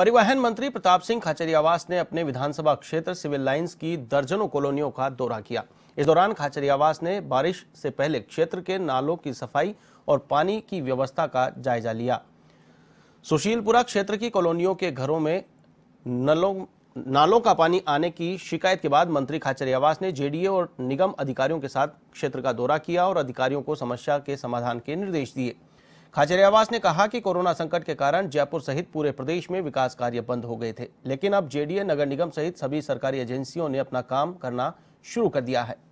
परिवहन मंत्री प्रताप सिंह खाचरियावास ने अपने विधानसभा क्षेत्र सिविल लाइंस की दर्जनों कॉलोनियों का दौरा किया इस दौरान खाचरियावास ने बारिश से पहले क्षेत्र के नालों की सफाई और पानी की व्यवस्था का जायजा लिया सुशीलपुरा क्षेत्र की कॉलोनियों के घरों में नलों नालों का पानी आने की शिकायत के बाद मंत्री खाचरियावास ने जेडीए और निगम अधिकारियों के साथ क्षेत्र का दौरा किया और अधिकारियों को समस्या के समाधान के निर्देश दिए खाचरियावास ने कहा कि कोरोना संकट के कारण जयपुर सहित पूरे प्रदेश में विकास कार्य बंद हो गए थे लेकिन अब जेडीए नगर निगम सहित सभी सरकारी एजेंसियों ने अपना काम करना शुरू कर दिया है